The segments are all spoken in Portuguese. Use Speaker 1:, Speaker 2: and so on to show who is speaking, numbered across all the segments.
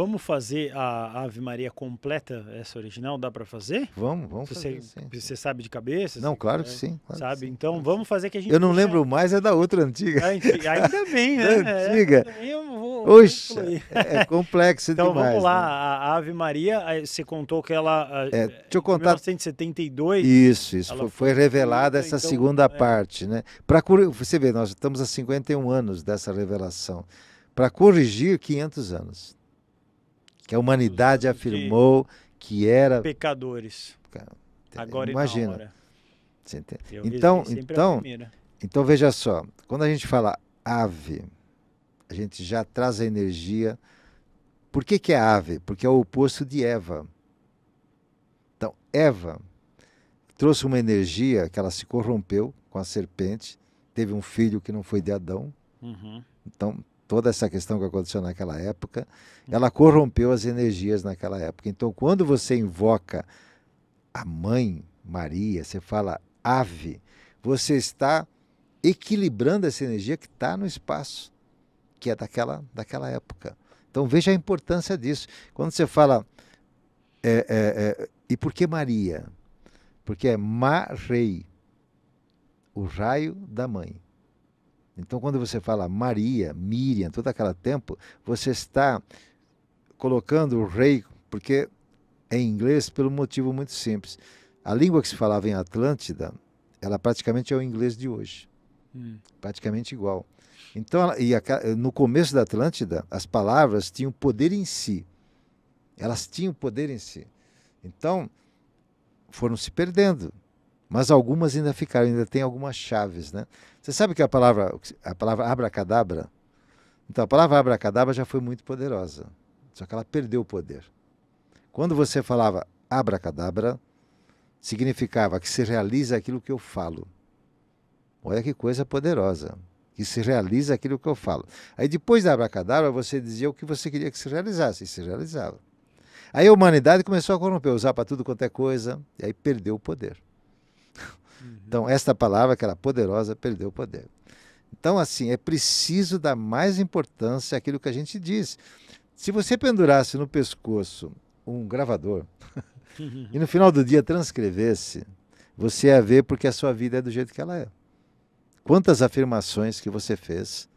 Speaker 1: Vamos fazer a Ave Maria completa, essa original? Dá para fazer? Vamos, vamos você, fazer. Sim. Você sabe de cabeça? Não, assim, claro né? que sim. Claro sabe? Que sim. Então vamos fazer que a gente. Eu não lembro mais,
Speaker 2: é da outra antiga. Ah, ainda bem, né? antiga. É, Oxa, é, é complexo então, demais. Então vamos lá, né?
Speaker 1: a Ave Maria, você contou que ela. Ah, é, é, deixa eu contar. Em 1972.
Speaker 2: Isso, isso. Foi, foi, revelada então, essa segunda é. parte, né? Para você vê, nós estamos há 51 anos dessa revelação. Para corrigir 500 anos que a humanidade afirmou que era
Speaker 1: pecadores. Agora imagina.
Speaker 2: Então, então, então veja só, quando a gente fala ave, a gente já traz a energia. Por que, que é ave? Porque é o oposto de Eva. Então, Eva trouxe uma energia que ela se corrompeu com a serpente, teve um filho que não foi de Adão. Uhum. Então, toda essa questão que aconteceu naquela época, ela corrompeu as energias naquela época. Então, quando você invoca a mãe Maria, você fala ave, você está equilibrando essa energia que está no espaço, que é daquela, daquela época. Então, veja a importância disso. Quando você fala. É, é, é, e por que Maria? Porque é Ma-Rei, o raio da mãe. Então, quando você fala Maria, Miriam, todo aquele tempo, você está colocando o rei, porque é em inglês, pelo motivo muito simples. A língua que se falava em Atlântida, ela praticamente é o inglês de hoje. Hum. Praticamente igual. Então, e a, eh, no começo da Atlântida, as palavras tinham poder em si. Elas tinham poder em si. Então, foram se perdendo mas algumas ainda ficaram, ainda tem algumas chaves, né? Você sabe que a palavra, a palavra abracadabra, então a palavra abracadabra já foi muito poderosa, só que ela perdeu o poder. Quando você falava abracadabra, significava que se realiza aquilo que eu falo. Olha que coisa poderosa, que se realiza aquilo que eu falo. Aí depois da abracadabra, você dizia o que você queria que se realizasse, e se realizava. Aí a humanidade começou a corromper, usar para tudo quanto é coisa, e aí perdeu o poder. Então, esta palavra, que era poderosa, perdeu o poder. Então, assim, é preciso dar mais importância àquilo que a gente diz. Se você pendurasse no pescoço um gravador e no final do dia transcrevesse, você ia ver porque a sua vida é do jeito que ela é. Quantas afirmações que você fez,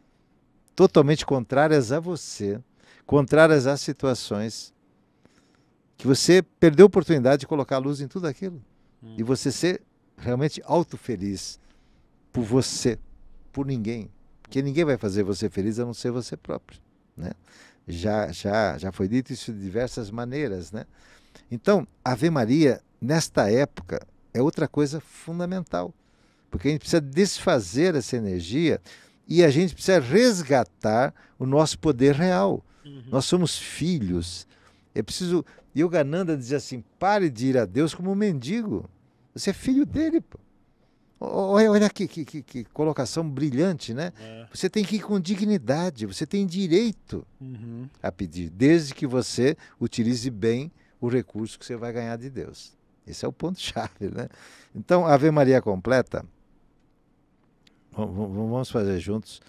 Speaker 2: totalmente contrárias a você, contrárias às situações, que você perdeu a oportunidade de colocar a luz em tudo aquilo. Hum. E você ser realmente auto-feliz por você, por ninguém. Porque ninguém vai fazer você feliz a não ser você próprio. Né? Já, já, já foi dito isso de diversas maneiras. Né? Então, Ave Maria, nesta época, é outra coisa fundamental. Porque a gente precisa desfazer essa energia e a gente precisa resgatar o nosso poder real. Uhum. Nós somos filhos. É preciso. Yogananda diz assim: pare de ir a Deus como um mendigo. Você é filho dele, pô. Olha, que, que, que, que, colocação brilhante, né? É. Você tem que ir com dignidade, você tem direito uhum. a pedir, desde que você utilize bem o recurso que você vai ganhar de Deus. Esse é o ponto-chave, né? Então, Ave Maria completa, vamos fazer juntos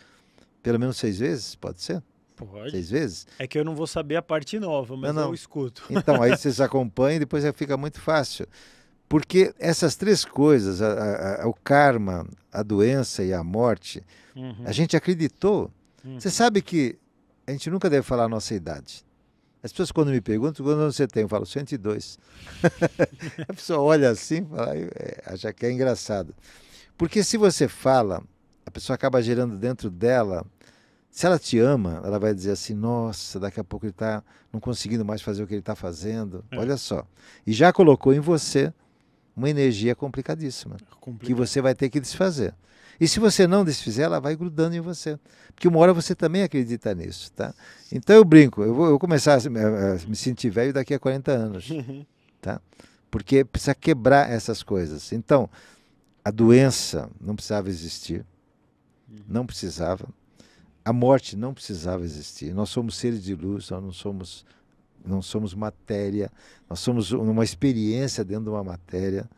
Speaker 2: pelo menos seis vezes, pode ser? Pode. Seis vezes?
Speaker 1: É que eu não vou saber a parte nova, mas não, não. eu escuto. Então, aí
Speaker 2: vocês acompanham e depois fica muito fácil. Porque essas três coisas, a, a, o karma, a doença e a morte,
Speaker 1: uhum. a gente
Speaker 2: acreditou. Uhum. Você sabe que a gente nunca deve falar a nossa idade. As pessoas, quando me perguntam, quando você tem? Eu falo, 102. a pessoa olha assim e fala, é, acha que é engraçado. Porque se você fala, a pessoa acaba gerando dentro dela. Se ela te ama, ela vai dizer assim: nossa, daqui a pouco ele está não conseguindo mais fazer o que ele está fazendo. É. Olha só. E já colocou em você uma energia complicadíssima. Que você vai ter que desfazer. E se você não desfizer, ela vai grudando em você. Porque uma hora você também acredita nisso, tá? Então eu brinco, eu vou, eu vou começar a, a, eh, eh, me sentir velho daqui a 40 anos, uhum. tá? Porque precisa quebrar essas coisas. Então, a doença não precisava existir, uhum. não precisava. A morte não precisava existir. Nós somos seres de luz, nós não somos não somos matéria, nós somos uma experiência dentro de uma matéria.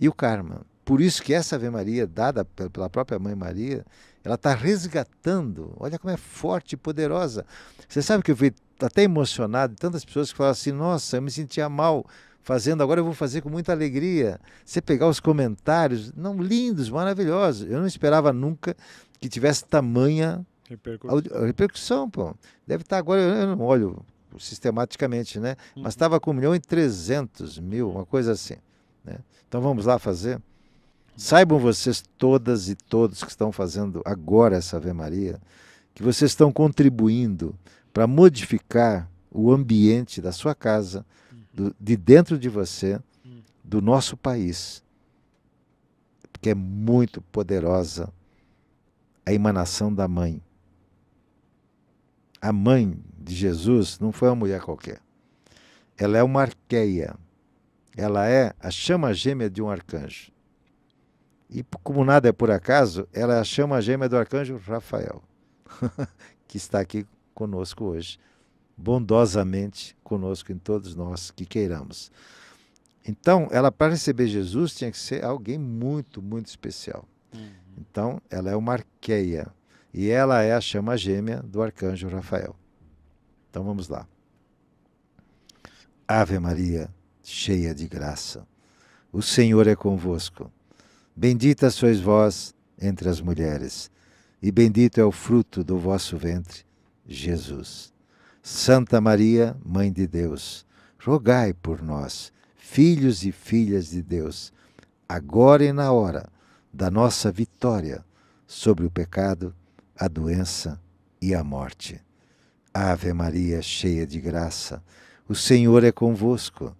Speaker 2: E o karma. Por isso que essa Ave Maria, dada pela própria Mãe Maria, ela está resgatando. Olha como é forte e poderosa. Você sabe que eu fui até emocionado, tantas pessoas que falaram assim, nossa, eu me sentia mal fazendo, agora eu vou fazer com muita alegria. Você pegar os comentários, não lindos, maravilhosos. Eu não esperava nunca que tivesse tamanha repercussão, repercussão pô. Deve estar tá agora, eu não olho sistematicamente, né? Uhum. Mas estava com 1 milhão e 300 mil, uma coisa assim. Né? Então vamos lá fazer? Saibam vocês todas e todos que estão fazendo agora essa Ave Maria, que vocês estão contribuindo para modificar o ambiente da sua casa, uhum. do, de dentro de você, uhum. do nosso país, porque é muito poderosa a emanação da mãe a mãe de Jesus não foi uma mulher qualquer. Ela é uma arqueia. Ela é a chama gêmea de um arcanjo. E como nada é por acaso, ela é a chama gêmea do arcanjo Rafael, que está aqui conosco hoje, bondosamente conosco em todos nós que queiramos. Então, ela para receber Jesus tinha que ser alguém muito, muito especial. Uhum. Então, ela é uma arqueia e ela é a chama gêmea do arcanjo Rafael. Então vamos lá. Ave Maria, cheia de graça, o Senhor é convosco. Bendita sois vós entre as mulheres, e bendito é o fruto do vosso ventre, Jesus. Santa Maria, Mãe de Deus, rogai por nós, filhos e filhas de Deus, agora e na hora da nossa vitória sobre o pecado a doença e a morte. Ave Maria, cheia de graça, o Senhor é convosco.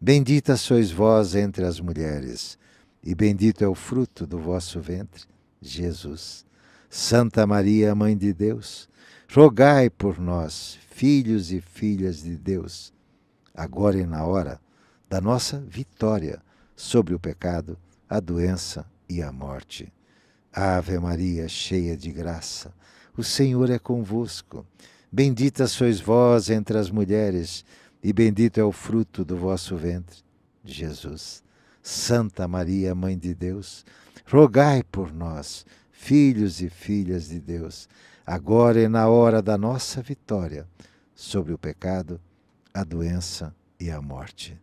Speaker 2: Bendita sois vós entre as mulheres, e bendito é o fruto do vosso ventre, Jesus. Santa Maria, Mãe de Deus, rogai por nós, filhos e filhas de Deus, agora e na hora da nossa vitória sobre o pecado, a doença e a morte. Ave Maria, cheia de graça, o Senhor é convosco. Bendita sois vós entre as mulheres, e bendito é o fruto do vosso ventre, Jesus. Santa Maria, Mãe de Deus, rogai por nós, filhos e filhas de Deus, agora e na hora da nossa vitória sobre o pecado, a doença e a morte.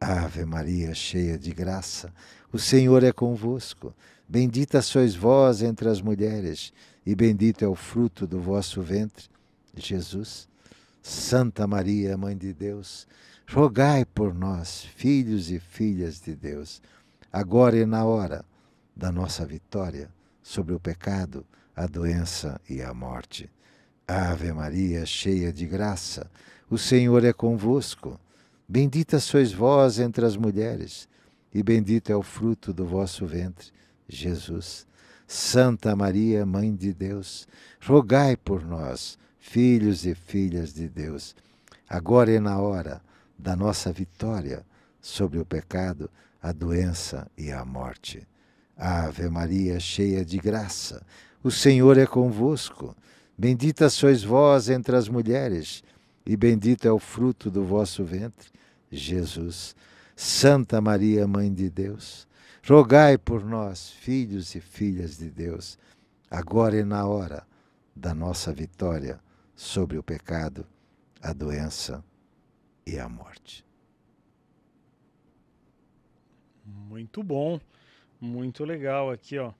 Speaker 2: Ave Maria, cheia de graça, o Senhor é convosco. Bendita sois vós entre as mulheres, e bendito é o fruto do vosso ventre, Jesus. Santa Maria, Mãe de Deus, rogai por nós, filhos e filhas de Deus, agora e na hora da nossa vitória sobre o pecado, a doença e a morte. Ave Maria, cheia de graça, o Senhor é convosco. Bendita sois vós entre as mulheres, e bendito é o fruto do vosso ventre. Jesus. Santa Maria, Mãe de Deus, rogai por nós, filhos e filhas de Deus, agora e é na hora da nossa vitória sobre o pecado, a doença e a morte. Ave Maria, cheia de graça, o Senhor é convosco. Bendita sois vós entre as mulheres, e bendito é o fruto do vosso ventre, Jesus. Santa Maria, Mãe de Deus, Rogai por nós, filhos e filhas de Deus, agora e na hora da nossa vitória sobre o pecado, a doença
Speaker 1: e a morte. Muito bom, muito legal aqui, ó.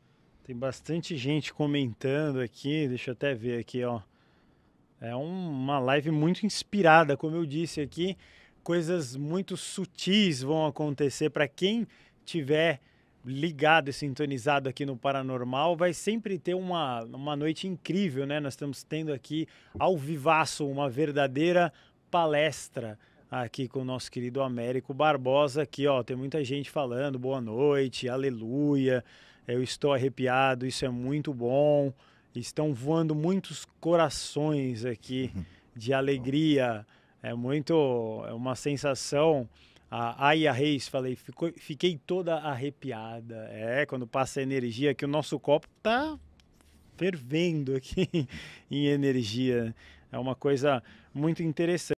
Speaker 1: Tem bastante gente comentando aqui, deixa eu até ver aqui, ó. É uma live muito inspirada, como eu disse aqui. Coisas muito sutis vão acontecer para quem tiver ligado e sintonizado aqui no Paranormal, vai sempre ter uma, uma noite incrível, né? Nós estamos tendo aqui ao vivaço uma verdadeira palestra aqui com o nosso querido Américo Barbosa aqui, ó, tem muita gente falando boa noite, aleluia, eu estou arrepiado, isso é muito bom. Estão voando muitos corações aqui uhum. de alegria. É muito é uma sensação a Aya Reis, falei, ficou, fiquei toda arrepiada. É, quando passa a energia, que o nosso copo tá fervendo aqui em energia. É uma coisa muito interessante.